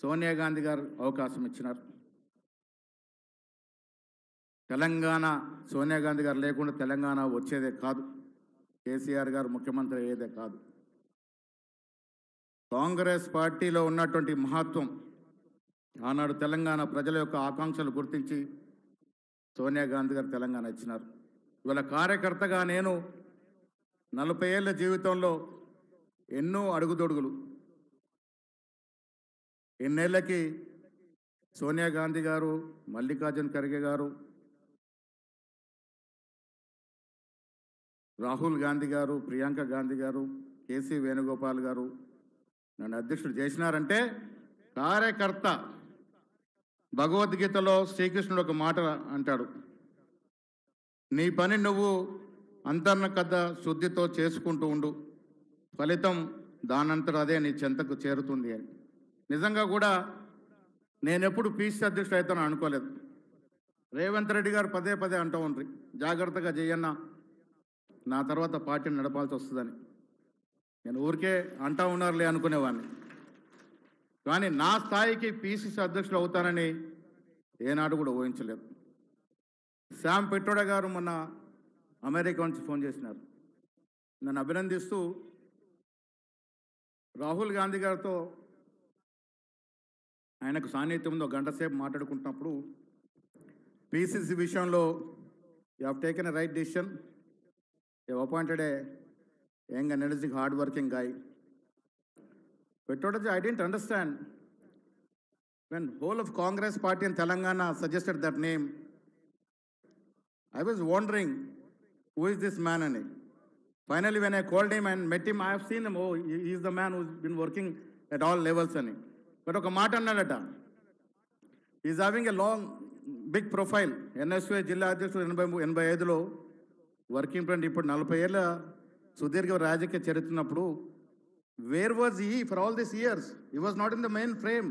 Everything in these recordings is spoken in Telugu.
సోనియా గాంధీ గారు అవకాశం ఇచ్చినారు తెలంగాణ సోనియా గాంధీ గారు లేకుండా తెలంగాణ వచ్చేదే కాదు కేసీఆర్ గారు ముఖ్యమంత్రి అయ్యేదే కాదు కాంగ్రెస్ పార్టీలో ఉన్నటువంటి మహత్వం ఆనాడు తెలంగాణ ప్రజల యొక్క ఆకాంక్షలు గుర్తించి సోనియా గాంధీ గారు తెలంగాణ ఇచ్చినారు ఇవాళ కార్యకర్తగా నేను నలభై ఏళ్ళ జీవితంలో ఎన్నో అడుగుదొడుగులు ఇన్నేళ్ళకి సోనియా గాంధీ గారు మల్లికార్జున్ ఖర్గే గారు రాహుల్ గాంధీ గారు ప్రియాంక గాంధీ గారు కేసీ వేణుగోపాల్ గారు నన్ను అధ్యక్షుడు చేసినారంటే కార్యకర్త భగవద్గీతలో శ్రీకృష్ణుడు ఒక మాట అంటాడు నీ పని నువ్వు అంతర్ణ కథ శుద్ధితో చేసుకుంటూ ఉండు ఫలితం దానంతట అదే నీ చెంతకు చేరుతుంది అని నిజంగా కూడా నేనెప్పుడు పీసీ అధ్యక్షుడు అవుతాను అనుకోలేదు రేవంత్ రెడ్డి గారు పదే పదే అంటూ ఉండ్రి జాగ్రత్తగా చేయన్న నా తర్వాత పార్టీని నడపాల్సి వస్తుందని నేను ఊరికే అంటా ఉన్నారులే అనుకునేవాడిని కానీ నా స్థాయికి పీసీసీ అధ్యక్షులు అవుతానని ఏనాడు కూడా ఊహించలేదు శ్యామ్ పెట్టోడ గారు మొన్న అమెరికా నుంచి ఫోన్ చేసినారు నన్ను అభినందిస్తూ రాహుల్ గాంధీ గారితో ఆయనకు సాన్నిహిత్యం ఉందో గంట సేపు మాట్లాడుకుంటున్నప్పుడు పిసిసి విషయంలో you have taken a right decision you appointed a young and energetic hard working guy పెట్టోటది I didn't understand when whole of Congress party and Telangana suggested that name I was wondering who is this man అని finally when I called him and met him I హీన్ ఓ the man who's been working at all levels అని బట్ ఒక మాట అన్నాడట is having a long big profile NSA జిల్లా అధ్యక్షుడు ఎనభై ఎనభై ఐదులో వర్కింగ్ ఫ్రెండ్ ఇప్పుడు నలభై ఏళ్ళ సుదీర్ఘ రాజకీయ చరిత్రనప్పుడు where was he for all this years he was not in the main frame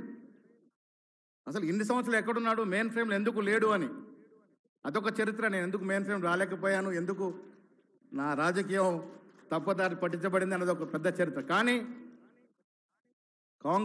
అసలు ఇన్ని సంవత్సరాలు ఎక్కడున్నాడు మెయిన్ ఫ్రేమ్లో ఎందుకు లేడు అని అదొక చరిత్ర నేను ఎందుకు మెయిన్ ఫ్రేమ్ రాలేకపోయాను ఎందుకు నా రాజకీయం తప్పదారి పట్టించబడింది అన్నది ఒక పెద్ద చరిత్ర కానీ కాంగ్రెస్